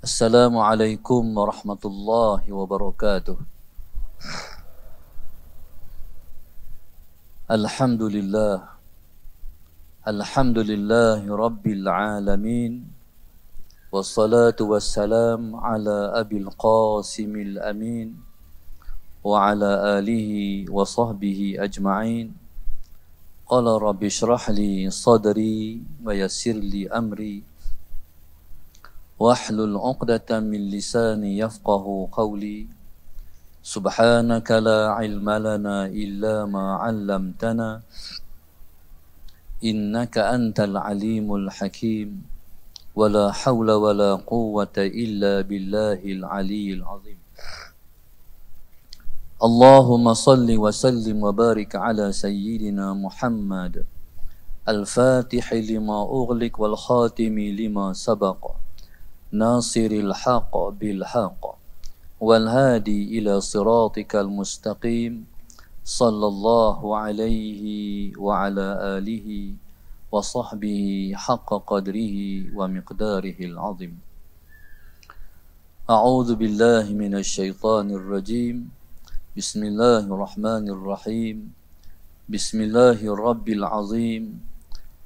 السلام عليكم ورحمة الله وبركاته الحمد لله الحمد لله رب العالمين والصلاة والسلام على أبي القاسم الأمين وعلى آله وصحبه أجمعين قال رب اشرح لي صدري ويسر لي أمري واحلل عقدة من لساني يفقه قولي سبحانك لا علم لنا إلا ما علمتنا إنك أنت العليم الحكيم ولا حول ولا قوة إلا بالله العلي العظيم اللهم صل وسلم وبارك على سيدنا محمد الفاتح لما أغلق والخاتم لما سبق ناصر الحق بالحق والهادي إلى صراطك المستقيم صلى الله عليه وعلى آله وصحبه حق قدره ومقداره العظيم أعوذ بالله من الشيطان الرجيم بسم الله الرحمن الرحيم بسم الله الرب العظيم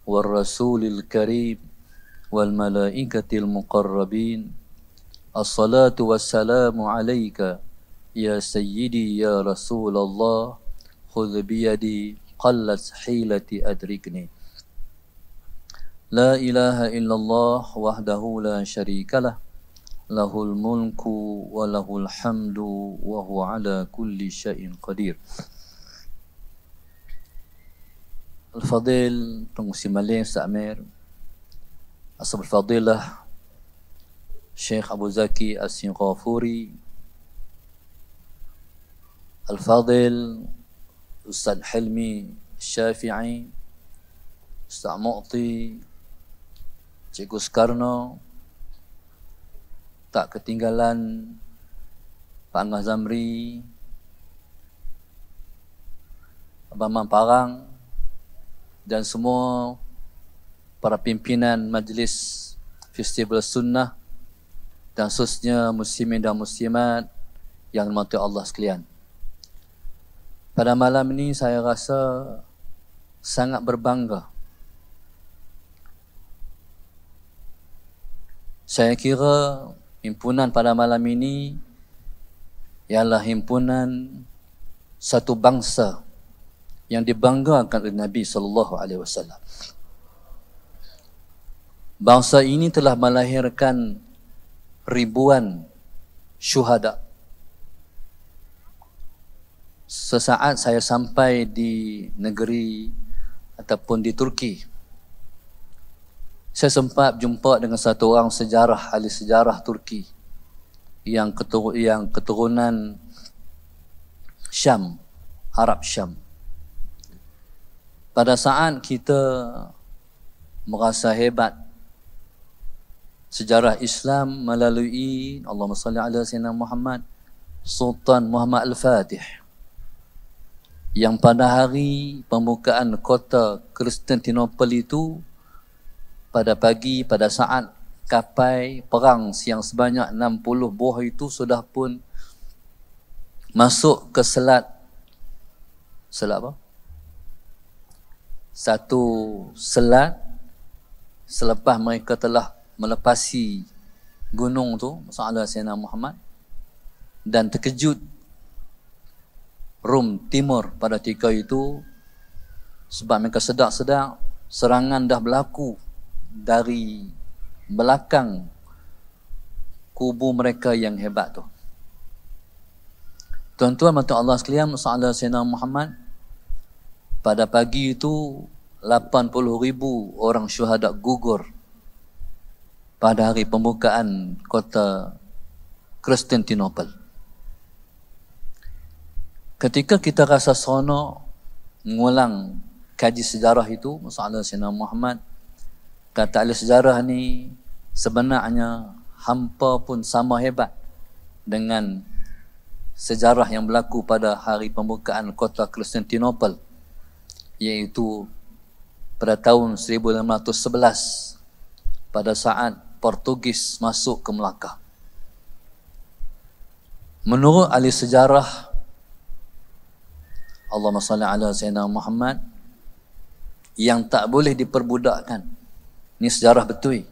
والرسول الكريم والملائكة المقربين الصلاة والسلام عليك يا سيدي يا رسول الله خذ بيدي قلت حيلتي أدركني لا إله إلا الله وحده لا شريك له له الملك وله الحمد وهو على كل شيء قدير الفضيل تونسي مالين سامير أصحاب الفضيلة الشيخ أبو زكي السنغافوري الفاضل أستاذ حلمي الشافعي أستاذ مؤطي Cikgu Soekarno Tak ketinggalan Pak Angah Zamri Abang Man Parang Dan semua para pimpinan majlis festival sunnah dan khususnya muslimin dan muslimat yang dimantui Allah sekalian. Pada malam ini saya rasa sangat berbangga. Saya kira himpunan pada malam ini ialah himpunan satu bangsa yang dibanggakan oleh Nabi sallallahu alaihi wasallam bangsa ini telah melahirkan ribuan syuhada. Sesaat saya sampai di negeri ataupun di Turki, saya sempat jumpa dengan satu orang sejarah ahli sejarah Turki yang yang keturunan Syam, Arab Syam. Pada saat kita merasa hebat sejarah Islam melalui Allahumma salli ala sayyidina Muhammad Sultan Muhammad Al-Fatih yang pada hari pembukaan kota Konstantinopel itu pada pagi pada saat kapai perang siang sebanyak 60 buah itu sudah pun masuk ke selat selat apa? satu selat selepas mereka telah melepasi gunung tu masalah Sayyidina Muhammad dan terkejut Rum Timur pada ketika itu sebab mereka sedak-sedak serangan dah berlaku dari belakang kubu mereka yang hebat tu. Tuan-tuan mata Allah sekalian masalah Sayyidina Muhammad pada pagi itu 80,000 orang syuhada gugur pada hari pembukaan kota Konstantinopel. Ketika kita rasa sono mengulang kaji sejarah itu, masalah Sina Muhammad, kata ahli sejarah ni sebenarnya hampa pun sama hebat dengan sejarah yang berlaku pada hari pembukaan kota Konstantinopel iaitu pada tahun 1511 pada saat Portugis masuk ke Melaka. Menurut ahli sejarah Allahumma salli ala sayyidina Muhammad yang tak boleh diperbudakkan. Ini sejarah betul.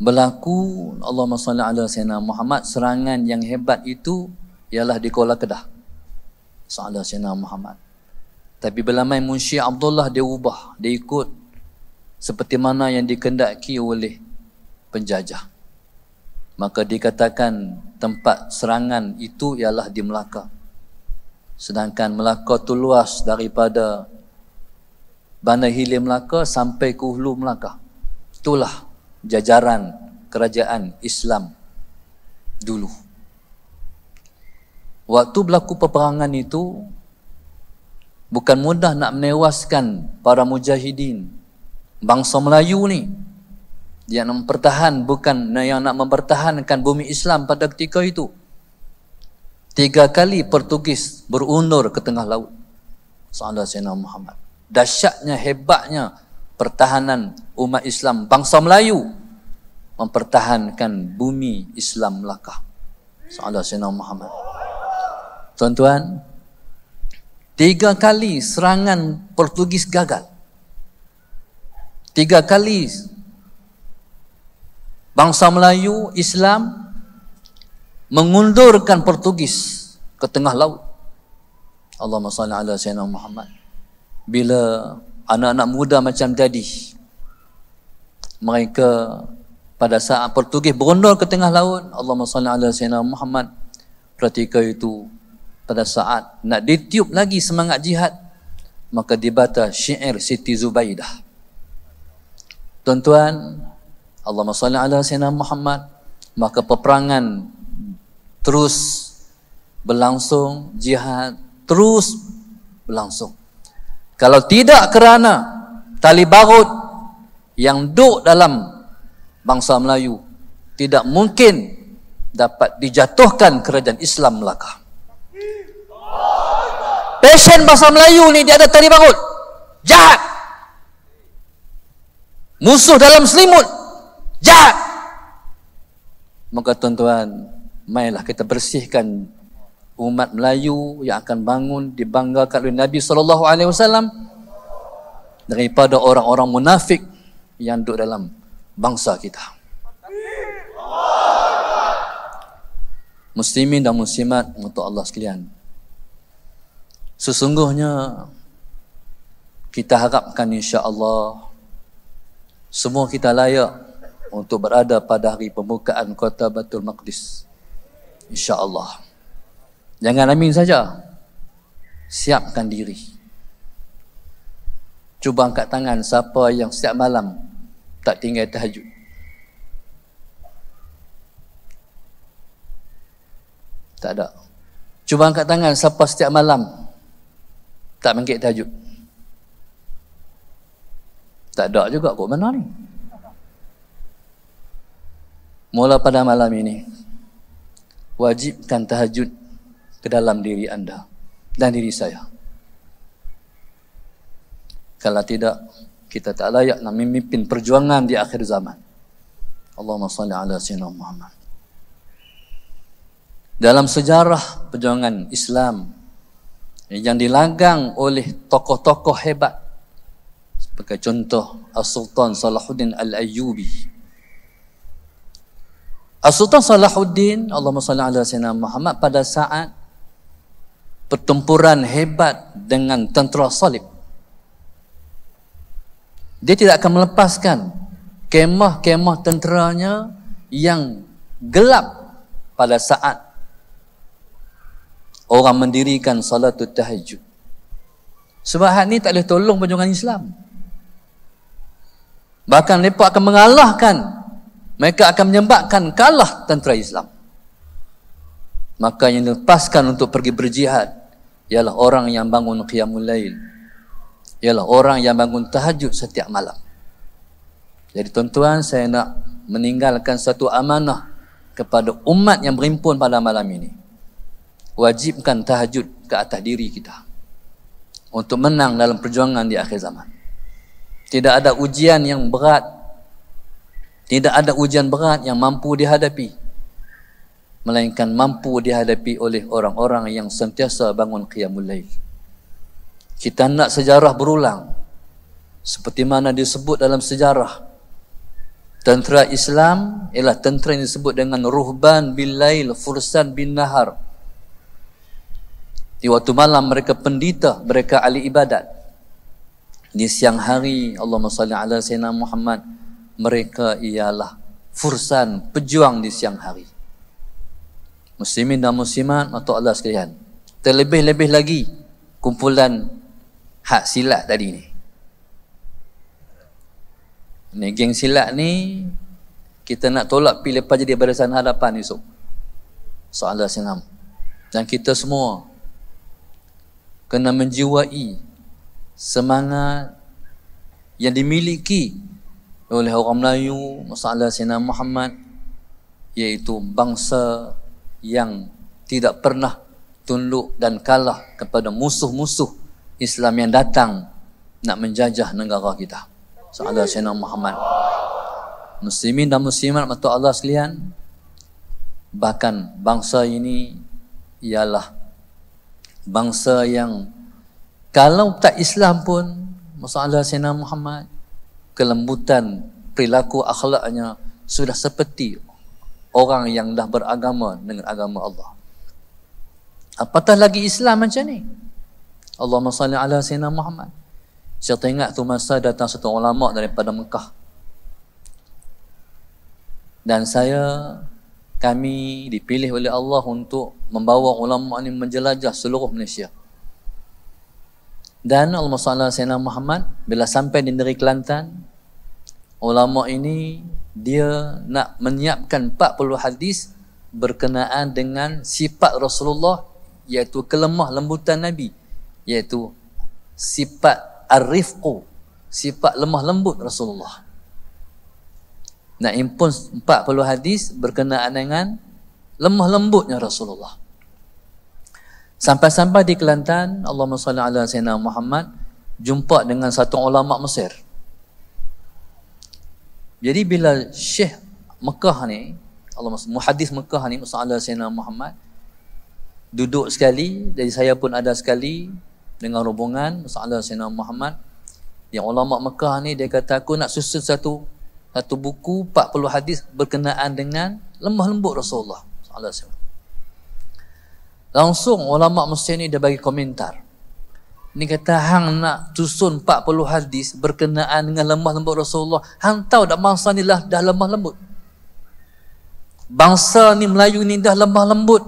Berlaku Allahumma salli ala sayyidina Muhammad serangan yang hebat itu ialah di Kuala Kedah. Salla sayyidina Muhammad. Tapi belamai Munshi Abdullah dia ubah, dia ikut seperti mana yang dikendaki oleh penjajah. Maka dikatakan tempat serangan itu ialah di Melaka. Sedangkan Melaka itu luas daripada Bandar Hilir Melaka sampai ke Hulu Melaka. Itulah jajaran kerajaan Islam dulu. Waktu berlaku peperangan itu, bukan mudah nak menewaskan para mujahidin bangsa Melayu ni dia nak mempertahan bukan yang nak mempertahankan bumi Islam pada ketika itu tiga kali Portugis berundur ke tengah laut Sallallahu Sayyidina Muhammad dahsyatnya hebatnya pertahanan umat Islam bangsa Melayu mempertahankan bumi Islam Melaka Sallallahu Sayyidina Muhammad tuan-tuan tiga kali serangan Portugis gagal Tiga kali bangsa Melayu Islam mengundurkan Portugis ke tengah laut. Allahumma salli ala sayyidina Muhammad. Bila anak-anak muda macam tadi mereka pada saat Portugis berundur ke tengah laut, Allahumma salli ala sayyidina Muhammad. Ketika itu pada saat nak ditiup lagi semangat jihad maka dibata syair Siti Zubaidah. Tuan-tuan, Allahumma salli ala sayyidina Muhammad, maka peperangan terus berlangsung, jihad terus berlangsung. Kalau tidak kerana tali barut yang duduk dalam bangsa Melayu, tidak mungkin dapat dijatuhkan kerajaan Islam Melaka. Passion bahasa Melayu ni dia ada tali barut. Jahat! musuh dalam selimut jahat maka tuan-tuan mainlah kita bersihkan umat Melayu yang akan bangun dibanggakan oleh Nabi sallallahu alaihi wasallam daripada orang-orang munafik yang duduk dalam bangsa kita muslimin dan muslimat untuk Allah sekalian sesungguhnya kita harapkan insya-Allah semua kita layak untuk berada pada hari pembukaan kota Batul Maqdis. InsyaAllah. Jangan amin saja. Siapkan diri. Cuba angkat tangan siapa yang setiap malam tak tinggal tahajud. Tak ada. Cuba angkat tangan siapa setiap malam tak mengikat tahajud. Tak ada juga kot benda ni. Mula pada malam ini, wajibkan tahajud ke dalam diri anda dan diri saya. Kalau tidak, kita tak layak nak memimpin perjuangan di akhir zaman. Allahumma salli ala sayyidina Muhammad. Dalam sejarah perjuangan Islam yang dilanggang oleh tokoh-tokoh hebat Pakai contoh Al-Sultan Salahuddin al ayubi Al-Sultan Salahuddin Allahumma salli ala sayyidina Muhammad pada saat pertempuran hebat dengan tentera salib dia tidak akan melepaskan kemah-kemah tenteranya yang gelap pada saat orang mendirikan Salatul tahajud sebab hak ni tak boleh tolong perjuangan Islam Bahkan mereka akan mengalahkan Mereka akan menyebabkan kalah tentera Islam Maka yang dilepaskan untuk pergi berjihad Ialah orang yang bangun qiyamul lail Ialah orang yang bangun tahajud setiap malam Jadi tuan-tuan saya nak meninggalkan satu amanah Kepada umat yang berimpun pada malam ini Wajibkan tahajud ke atas diri kita Untuk menang dalam perjuangan di akhir zaman tidak ada ujian yang berat. Tidak ada ujian berat yang mampu dihadapi. Melainkan mampu dihadapi oleh orang-orang yang sentiasa bangun qiyamul lail. Kita nak sejarah berulang. Seperti mana disebut dalam sejarah. Tentera Islam ialah tentera yang disebut dengan Ruhban bin Lail, Fursan bin Nahar. Di waktu malam mereka pendita, mereka ahli ibadat di siang hari Allahumma salli ala sayyidina Muhammad mereka ialah fursan pejuang di siang hari muslimin dan muslimat atau Allah sekalian terlebih-lebih lagi kumpulan hak silat tadi ni ni geng silat ni kita nak tolak pilih lepas jadi barisan hadapan esok soalan senam dan kita semua kena menjiwai semangat yang dimiliki oleh orang Melayu masalah Sina Muhammad iaitu bangsa yang tidak pernah tunduk dan kalah kepada musuh-musuh Islam yang datang nak menjajah negara kita Soalnya Sina Muhammad Muslimin dan Muslimat Mata Allah sekalian Bahkan bangsa ini Ialah Bangsa yang kalau tak Islam pun masalah Sayyidina Muhammad kelembutan perilaku akhlaknya sudah seperti orang yang dah beragama dengan agama Allah apatah lagi Islam macam ni Allah salli ala Sayyidina Muhammad saya teringat tu masa datang satu ulama daripada Mekah dan saya kami dipilih oleh Allah untuk membawa ulama ini menjelajah seluruh Malaysia. Dan Allah SWT Sayyidina Muhammad bila sampai di negeri Kelantan ulama ini dia nak menyiapkan 40 hadis berkenaan dengan sifat Rasulullah iaitu kelemah lembutan Nabi iaitu sifat arifku, sifat lemah lembut Rasulullah nak impun 40 hadis berkenaan dengan lemah lembutnya Rasulullah Sampai-sampai di Kelantan, Allahumma salli ala Sayyidina Muhammad, jumpa dengan satu ulama Mesir. Jadi bila Syekh Mekah ni, Allah Mas muhaddis Mekah ni Ustaz Sayyidina Muhammad duduk sekali, jadi saya pun ada sekali dengan rombongan Ustaz Sayyidina Muhammad yang ulama Mekah ni dia kata aku nak susun satu satu buku 40 hadis berkenaan dengan lemah lembut Rasulullah Sallallahu Alaihi Wasallam. Langsung ulama Mesir ni dia bagi komentar. Ni kata hang nak susun 40 hadis berkenaan dengan lemah lembut Rasulullah. Hang tahu dak bangsa ni lah dah lemah lembut. Bangsa ni Melayu ni dah lemah lembut.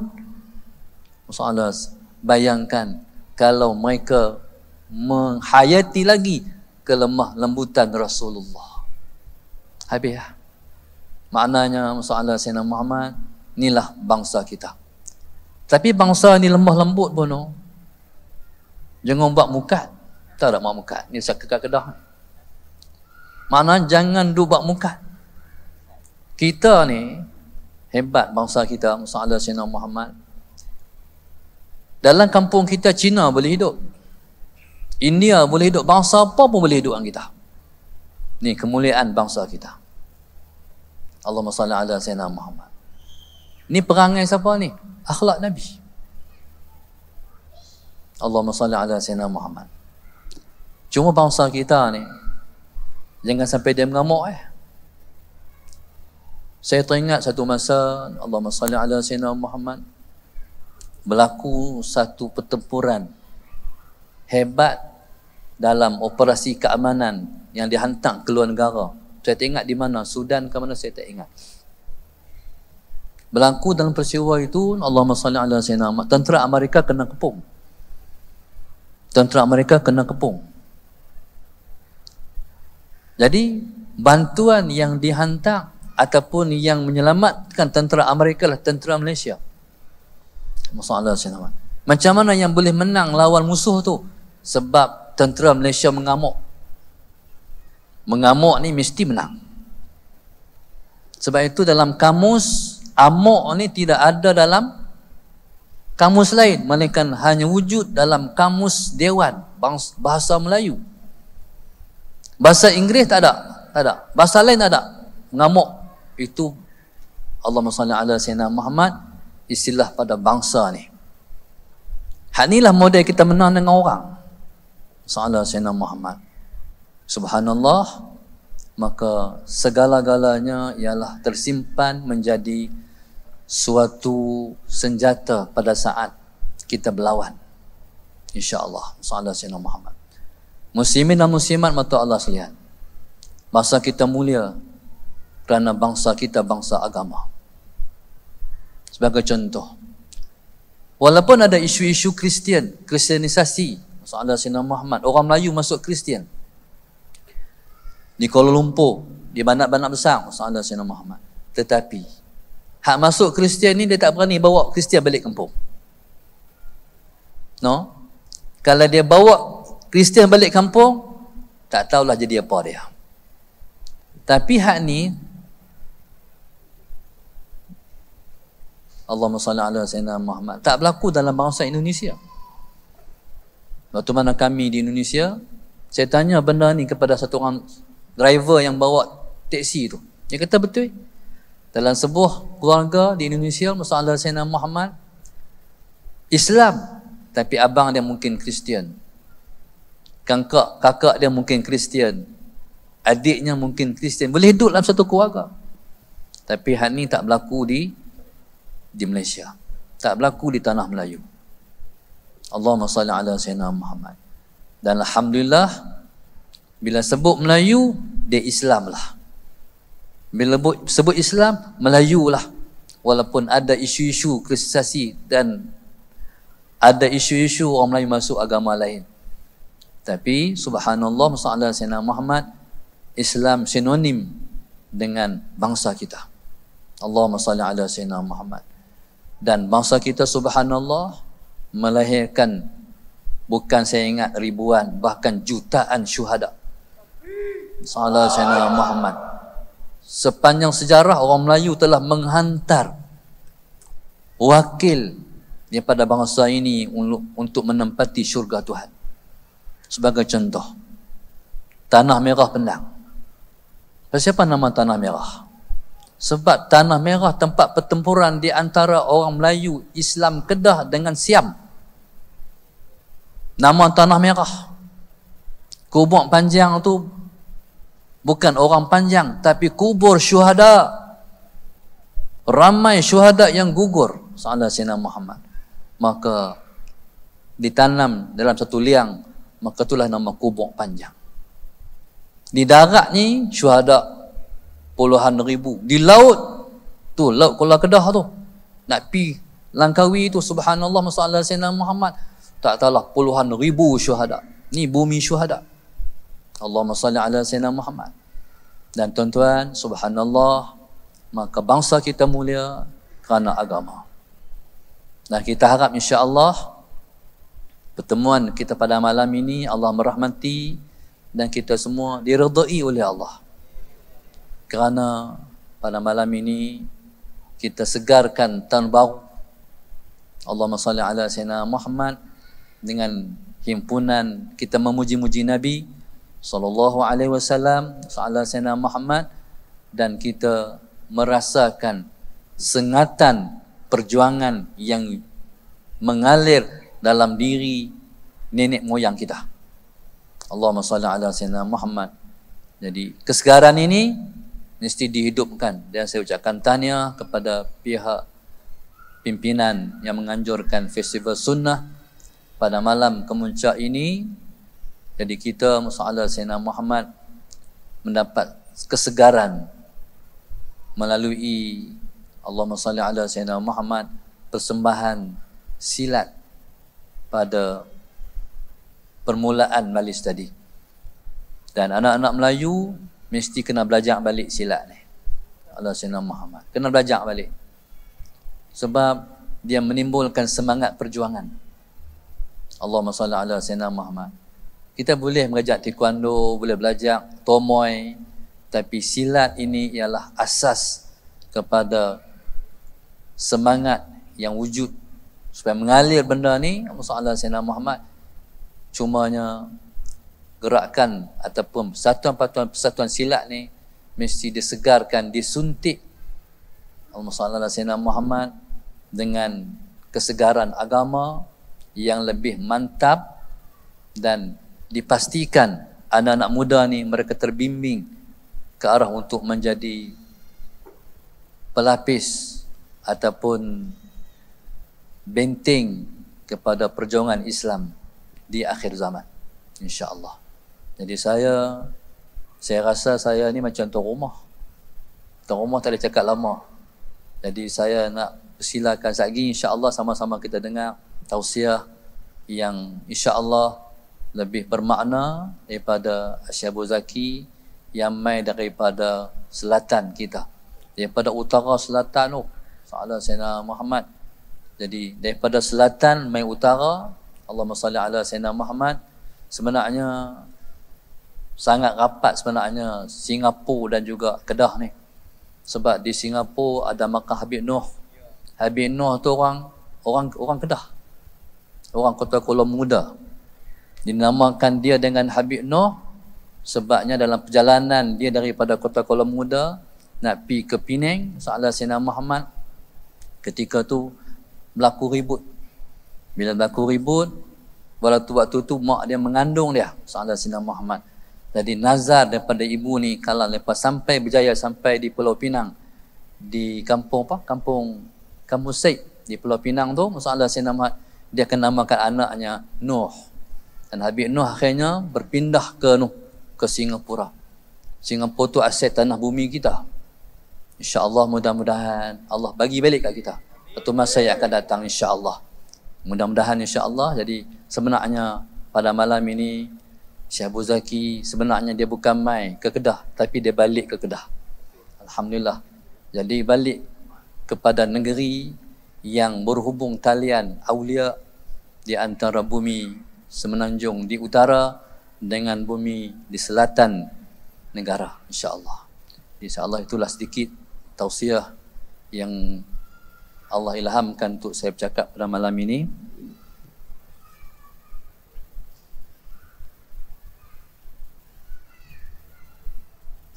Masalah bayangkan kalau mereka menghayati lagi kelemah lembutan Rasulullah. Habis lah. Maknanya Masalah Sayyidina Muhammad inilah bangsa kita. Tapi bangsa ni lemah lembut pun. Oh. Jangan buat muka. Tak ada buat muka. Ni saya kekak kedah. Mana jangan duk buat muka. Kita ni hebat bangsa kita Musa Sina Muhammad. Dalam kampung kita Cina boleh hidup. India boleh hidup. Bangsa apa pun boleh hidup dengan kita. Ni kemuliaan bangsa kita. Allahumma salli ala Muhammad. Ni perangai siapa ni? akhlak Nabi. Allahumma salli ala Sayyidina Muhammad. Cuma bangsa kita ni, jangan sampai dia mengamuk eh. Saya teringat satu masa, Allahumma salli ala Sayyidina Muhammad, berlaku satu pertempuran hebat dalam operasi keamanan yang dihantar ke luar negara. Saya tak ingat di mana, Sudan ke mana, saya tak ingat berlaku dalam peristiwa itu Allah SWT ala sayyidina tentera Amerika kena kepung tentera Amerika kena kepung jadi bantuan yang dihantar ataupun yang menyelamatkan tentera Amerika lah tentera Malaysia Masalah sayyidina macam mana yang boleh menang lawan musuh tu sebab tentera Malaysia mengamuk mengamuk ni mesti menang sebab itu dalam kamus Amok ni tidak ada dalam kamus lain melainkan hanya wujud dalam kamus dewan bahasa Melayu. Bahasa Inggeris tak ada, tak ada. Bahasa lain tak ada. Ngamuk itu Allah Subhanahu ala Sayyidina Muhammad istilah pada bangsa ni. Hak inilah model kita menang dengan orang. Sallallahu Sayyidina Muhammad. Subhanallah maka segala-galanya ialah tersimpan menjadi suatu senjata pada saat kita berlawan insyaallah sallallahu alaihi Muhammad muslimin dan muslimat mata Allah sekalian masa kita mulia kerana bangsa kita bangsa agama sebagai contoh walaupun ada isu-isu Kristian kristianisasi sallallahu alaihi Muhammad orang Melayu masuk Kristian di Kuala Lumpur di bandar-bandar besar sallallahu alaihi Muhammad tetapi Hak masuk Kristian ni dia tak berani bawa Kristian balik kampung. No? Kalau dia bawa Kristian balik kampung, tak tahulah jadi apa dia. Tapi hak ni Allahumma salli ala sayyidina Muhammad tak berlaku dalam bangsa Indonesia. Waktu mana kami di Indonesia, saya tanya benda ni kepada satu orang driver yang bawa teksi tu. Dia kata betul dalam sebuah keluarga di Indonesia masalah Sayyidina Muhammad Islam tapi abang dia mungkin Kristian kakak kakak dia mungkin Kristian adiknya mungkin Kristian boleh hidup dalam satu keluarga tapi hal ini tak berlaku di di Malaysia tak berlaku di tanah Melayu Allahumma salli ala Sayyidina Muhammad dan Alhamdulillah bila sebut Melayu dia Islam lah bila sebut Islam Melayu lah walaupun ada isu-isu kristisasi dan ada isu-isu orang Melayu masuk agama lain tapi subhanallah masalah Sayyidina Muhammad Islam sinonim dengan bangsa kita Allahumma salli ala Sayyidina Muhammad dan bangsa kita subhanallah melahirkan bukan saya ingat ribuan bahkan jutaan syuhada Salah Sayyidina Muhammad sepanjang sejarah orang Melayu telah menghantar wakil daripada bangsa ini untuk menempati syurga Tuhan. Sebagai contoh, Tanah Merah Pendang. Siapa nama Tanah Merah? Sebab Tanah Merah tempat pertempuran di antara orang Melayu, Islam Kedah dengan Siam. Nama Tanah Merah. Kubuk panjang tu bukan orang panjang tapi kubur syuhada ramai syuhada yang gugur salah sina Muhammad maka ditanam dalam satu liang maka itulah nama kubur panjang di darat ni syuhada puluhan ribu di laut tu laut Kuala Kedah tu nak pi Langkawi tu subhanallah masya sina Muhammad tak tahulah puluhan ribu syuhada ni bumi syuhada Allahumma salli ala Sayyidina Muhammad. Dan tuan-tuan, subhanallah, maka bangsa kita mulia kerana agama. Dan kita harap insya-Allah pertemuan kita pada malam ini Allah merahmati dan kita semua diredai oleh Allah. Kerana pada malam ini kita segarkan tahun baru Allahumma salli ala Sayyidina Muhammad dengan himpunan kita memuji-muji Nabi sallallahu alaihi wasallam sallallahu sayyidina Muhammad dan kita merasakan sengatan perjuangan yang mengalir dalam diri nenek moyang kita. Allahumma salli ala sayyidina Muhammad. Jadi kesegaran ini mesti dihidupkan dan saya ucapkan tanya kepada pihak pimpinan yang menganjurkan festival sunnah pada malam kemuncak ini jadi kita masalah Sayyidina Muhammad mendapat kesegaran melalui Allah, salli ala Sayyidina Muhammad persembahan silat pada permulaan malis tadi. Dan anak-anak Melayu mesti kena belajar balik silat ni. Allah Sayyidina Muhammad. Kena belajar balik. Sebab dia menimbulkan semangat perjuangan. Allah, salli ala Sayyidina Muhammad kita boleh mengajak taekwondo, boleh belajar tomoy, tapi silat ini ialah asas kepada semangat yang wujud supaya mengalir benda ni Rasulullah Sayyidina Muhammad cumanya gerakan ataupun satuan-satuan persatuan silat ni mesti disegarkan, disuntik Rasulullah Sayyidina Muhammad dengan kesegaran agama yang lebih mantap dan dipastikan anak-anak muda ni mereka terbimbing ke arah untuk menjadi pelapis ataupun benteng kepada perjuangan Islam di akhir zaman insya-Allah. Jadi saya saya rasa saya ni macam tuan rumah. Tuan rumah tak boleh cakap lama. Jadi saya nak silakan satgi insya-Allah sama-sama kita dengar tausiah yang insya-Allah lebih bermakna daripada Asyabu Zaki yang mai daripada selatan kita daripada utara selatan tu soalan Sayyidina Muhammad jadi daripada selatan mai utara Allah salli ala Sayyidina Muhammad sebenarnya sangat rapat sebenarnya Singapura dan juga Kedah ni sebab di Singapura ada makam Habib Nuh Habib Nuh tu orang orang orang Kedah orang kota Kuala Muda dinamakan dia dengan Habib Noh sebabnya dalam perjalanan dia daripada Kota Kuala Muda nak pi ke Pinang soalan Sina Muhammad ketika tu berlaku ribut bila berlaku ribut waktu waktu tu mak dia mengandung dia soalan Sina Muhammad jadi nazar daripada ibu ni kalau lepas sampai berjaya sampai di Pulau Pinang di kampung apa kampung Kamusik di Pulau Pinang tu masalah Sina Muhammad dia akan namakan anaknya Noh dan Habib Nuh akhirnya berpindah ke Nuh, ke Singapura. Singapura tu aset tanah bumi kita. InsyaAllah mudah-mudahan Allah bagi balik kat kita. Satu masa yang akan datang insyaAllah. Mudah-mudahan insyaAllah. Jadi sebenarnya pada malam ini, Syekh Abu Zaki sebenarnya dia bukan mai ke Kedah. Tapi dia balik ke Kedah. Alhamdulillah. Jadi balik kepada negeri yang berhubung talian awliya di antara bumi semenanjung di utara dengan bumi di selatan negara insyaallah. Insyaallah itulah sedikit tausiah yang Allah ilhamkan untuk saya bercakap pada malam ini.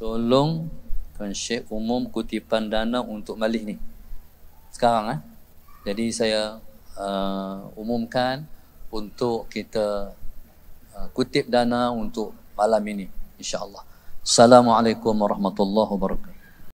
Tolong kan umum kutipan dana untuk malih ni. Sekarang eh. Jadi saya uh, umumkan untuk kita uh, kutip dana untuk malam ini insyaallah assalamualaikum warahmatullahi wabarakatuh